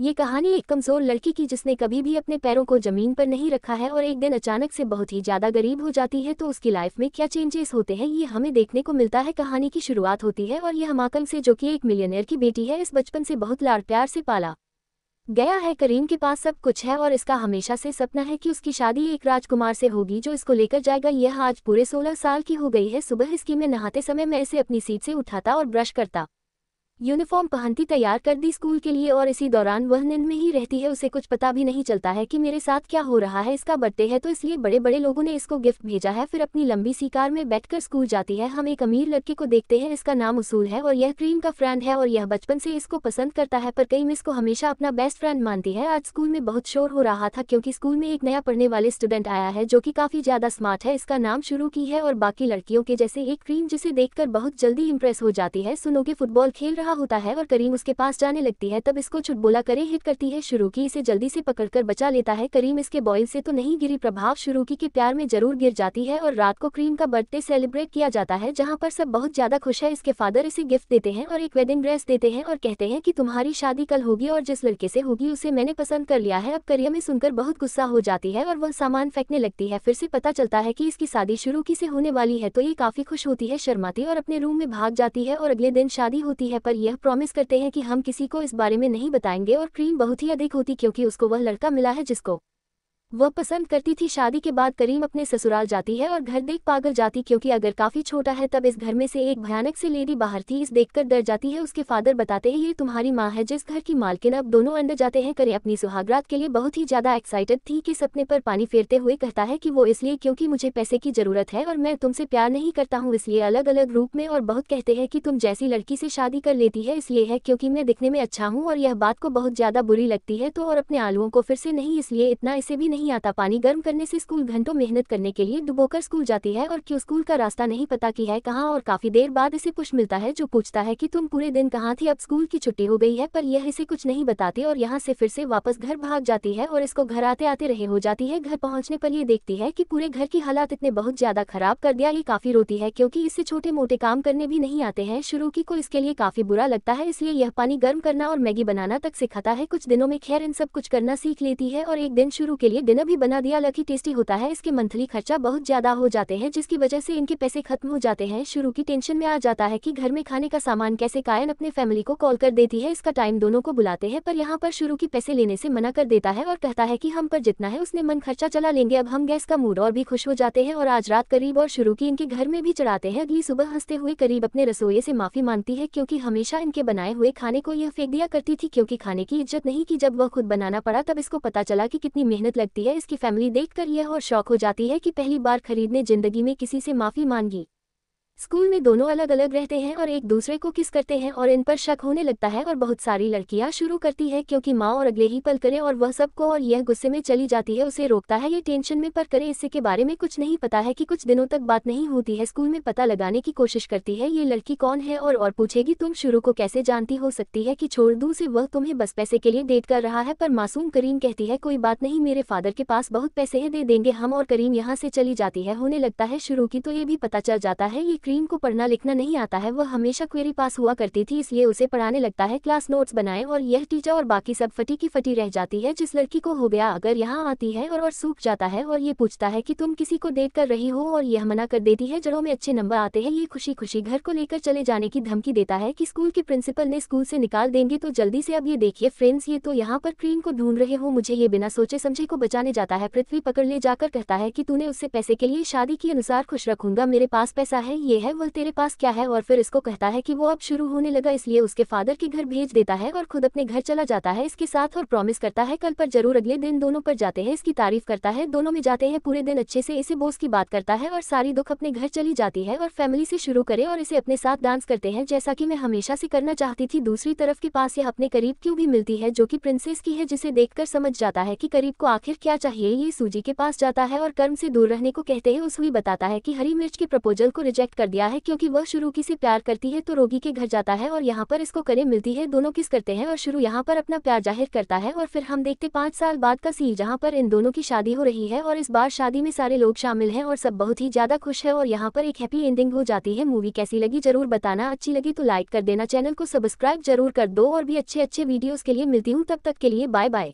ये कहानी एक कमजोर लड़की की जिसने कभी भी अपने पैरों को जमीन पर नहीं रखा है और एक दिन अचानक से बहुत ही ज्यादा गरीब हो जाती है तो उसकी लाइफ में क्या चेंजेस होते हैं ये हमें देखने को मिलता है कहानी की शुरुआत होती है और यह हमाकम से जो कि एक मिलियनियर की बेटी है इस बचपन से बहुत लाड़ प्यार से पाला गया है करीम के पास सब कुछ है और इसका हमेशा से सपना है कि उसकी शादी एक राजकुमार से होगी जो इसको लेकर जाएगा यह आज पूरे सोलह साल की हो गई है सुबह इसकी में नहाते समय मैं इसे अपनी सीट से उठाता और ब्रश करता यूनिफॉर्म पहनती तैयार कर दी स्कूल के लिए और इसी दौरान वह निंद में ही रहती है उसे कुछ पता भी नहीं चलता है कि मेरे साथ क्या हो रहा है इसका बर्थडे है तो इसलिए बड़े बड़े लोगों ने इसको गिफ्ट भेजा है फिर अपनी लंबी सी कार में बैठकर स्कूल जाती है हम एक अमीर लड़के को देखते हैं इसका नाम उसूल है और यह क्रीम का फ्रेंड है और यह बचपन से इसको पसंद करता है पर कई मिस को हमेशा अपना बेस्ट फ्रेंड मानती है आज स्कूल में बहुत शोर हो रहा था क्योंकि स्कूल में एक नया पढ़ने वाले स्टूडेंट आया है जो की काफी ज्यादा स्मार्ट है इसका नाम शुरू की है और बाकी लड़कियों के जैसे एक क्रीम जिसे देखकर बहुत जल्दी इम्प्रेस हो जाती है सुनोगे फुटबॉल खेल रहा रहा होता है और करीम उसके पास जाने लगती है तब इसको छुटबोला करे हिट करती है शुरू की इसे जल्दी से पकड़कर बचा लेता है करीम इसके बॉयल से तो नहीं गिरी प्रभाव शुरू की के प्यार में जरूर गिर जाती है और रात को करीम का बर्थडे सेलिब्रेट किया जाता है जहाँ पर सब बहुत ज्यादा खुश है इसके फादर इसे गिफ्ट देते हैं और एक वेडिंग ड्रेस देते हैं और कहते हैं की तुम्हारी शादी कल होगी और जिस लड़के से होगी उसे मैंने पसंद कर लिया है अब करियम सुनकर बहुत गुस्सा हो जाती है और वह सामान फेंकने लगती है फिर से पता चलता है कि इसकी शादी शुरू की से होने वाली है तो ये काफी खुश होती है शर्माती और अपने रूम में भाग जाती है और अगले दिन शादी होती है पर यह प्रॉमिस करते हैं कि हम किसी को इस बारे में नहीं बताएंगे और क्रीम बहुत ही अधिक होती क्योंकि उसको वह लड़का मिला है जिसको वह पसंद करती थी शादी के बाद करीम अपने ससुराल जाती है और घर देख पागल जाती क्योंकि अगर काफ़ी छोटा है तब इस घर में से एक भयानक से लेडी बाहर थी इस देखकर डर जाती है उसके फादर बताते हैं ये तुम्हारी माँ है जिस घर की मालकिन अब दोनों अंडर जाते हैं करें अपनी सुहागरात के लिए बहुत ही ज़्यादा एक्साइटेड थी कि सपने पर पानी फेरते हुए कहता है कि वो इसलिए क्योंकि मुझे पैसे की ज़रूरत है और मैं तुमसे प्यार नहीं करता हूँ इसलिए अलग अलग रूप में और बहुत कहते हैं कि तुम जैसी लड़की से शादी कर लेती है इसलिए है क्योंकि मैं दिखने में अच्छा हूँ और यह बात को बहुत ज़्यादा बुरी लगती है तो और अपने आलुओं को फिर से नहीं इसलिए इतना इसे भी नहीं नहीं आता पानी गर्म करने से स्कूल घंटों मेहनत करने के लिए डुबोकर स्कूल जाती है और क्यों स्कूल का रास्ता नहीं पता कि है कहाँ और काफी देर बाद इसे कुछ मिलता है जो पूछता है कि तुम पूरे दिन कहाँ थी अब स्कूल की छुट्टी हो गई है पर यह इसे कुछ नहीं बताती और यहाँ से फिर से वापस घर भाग जाती है और इसको घर आते आते रहे हो जाती है घर पहुँचने पर यह देखती है कि पूरे घर की हालात इतने बहुत ज्यादा खराब कर दिया ये काफी रोती है क्योंकि इससे छोटे मोटे काम करने भी नहीं आते हैं शुरू की को इसके लिए काफी बुरा लगता है इसलिए यह पानी गर्म करना और मैगी बनाना तक सिखाता है कुछ दिनों में खैर इन सब कुछ करना सीख लेती है और एक दिन शुरू के लिए डिनर भी बना दिया लकी टेस्टी होता है इसके मंथली खर्चा बहुत ज़्यादा हो जाते हैं जिसकी वजह से इनके पैसे खत्म हो जाते हैं शुरू की टेंशन में आ जाता है कि घर में खाने का सामान कैसे कायन अपने फैमिली को कॉल कर देती है इसका टाइम दोनों को बुलाते हैं पर यहाँ पर शुरू की पैसे लेने से मना कर देता है और कहता है कि हम पर जितना है उसने मन खर्चा चला लेंगे अब हम गैस का मूड और भी खुश हो जाते हैं और आज रात करीब और शुरू की इनके घर में भी चढ़ाते हैं अगली सुबह हंसते हुए करीब अपने रसोई से माफी मांगती है क्योंकि हमेशा इनके बनाए हुए खाने को यह फेंक दिया करती थी क्योंकि खाने की इज्जत नहीं की जब वह खुद बनाना पड़ा तब इसको पता चला कि कितनी मेहनत लगती है इसकी फैमिली देखकर यह और शौक हो जाती है कि पहली बार खरीद ने जिंदगी में किसी से माफी मांगी स्कूल में दोनों अलग अलग रहते हैं और एक दूसरे को किस करते हैं और इन पर शक होने लगता है और बहुत सारी लड़कियां शुरू करती है क्योंकि माँ और अगले ही पल करे और वह सबको और यह गुस्से में चली जाती है उसे रोकता है ये टेंशन में पर करे इससे के बारे में कुछ नहीं पता है कि कुछ दिनों तक बात नहीं होती है स्कूल में पता लगाने की कोशिश करती है ये लड़की कौन है और और पूछेगी तुम शुरू को कैसे जानती हो सकती है की छोड़ दूँ से वह तुम्हें बस पैसे के लिए डेट कर रहा है पर मासूम करीम कहती है कोई बात नहीं मेरे फादर के पास बहुत पैसे है दे देंगे हम और करीम यहाँ से चली जाती है होने लगता है शुरू की तो ये भी पता चल जाता है ये क्रीम को पढ़ना लिखना नहीं आता है वह हमेशा क्वेरी पास हुआ करती थी इसलिए उसे पढ़ाने लगता है क्लास नोट्स बनाए और यह टीचर और बाकी सब फटी की फटी रह जाती है जिस लड़की को हो गया अगर यहाँ आती है और, और सूख जाता है और ये पूछता है कि तुम किसी को डेट कर रही हो और यह मना कर देती है जड़ों में अच्छे नंबर आते हैं ये खुशी खुशी घर को लेकर चले जाने की धमकी देता है कि स्कूल के प्रिंसिपल ने स्कूल से निकाल देंगे तो जल्दी से अब ये देखिए फ्रेंड्स ये तो यहाँ पर क्रीम को ढूंढ रहे हो मुझे ये बिना सोचे समझे को बचाने जाता है पृथ्वी पकड़ ले जाकर कहता है कि तूने उससे पैसे के लिए शादी के अनुसार खुश रखूंगा मेरे पास पैसा है ये ये है वह तेरे पास क्या है और फिर इसको कहता है कि वो अब शुरू होने लगा इसलिए उसके फादर के घर भेज देता है और खुद अपने घर चला जाता है इसके साथ और प्रॉमिस करता है कल पर जरूर अगले दिन दोनों पर जाते हैं इसकी तारीफ करता है दोनों में जाते हैं पूरे दिन अच्छे से इसे बोस की बात करता है और सारी दुख अपने घर चली जाती है और फैमिली से शुरू करे और इसे अपने साथ डांस करते हैं जैसा की मैं हमेशा से करना चाहती थी दूसरी तरफ के पास यह अपने करीब क्यों भी मिलती है जो की प्रिंसेस की है जिसे देखकर समझ जाता है की करीब को आखिर क्या चाहिए ये सूजी के पास जाता है और कर्म से दूर रहने को कहते हैं उस भी बताता है की हरी मिर्च के प्रपोजल को रिजेक्ट कर दिया है क्योंकि वह शुरू की से प्यार करती है तो रोगी के घर जाता है और यहाँ पर इसको करे मिलती है दोनों किस करते हैं और शुरू यहाँ पर अपना प्यार जाहिर करता है और फिर हम देखते पाँच साल बाद का सीन जहाँ पर इन दोनों की शादी हो रही है और इस बार शादी में सारे लोग शामिल है और सब बहुत ही ज्यादा खुश है और यहाँ पर एक हैप्पी एंडिंग हो जाती है मूवी कैसी लगी जरूर बताना अच्छी लगी तो लाइक कर देना चैनल को सब्सक्राइब जरूर कर दो और भी अच्छे अच्छे वीडियोज के लिए मिलती हूँ तब तक के लिए बाय बाय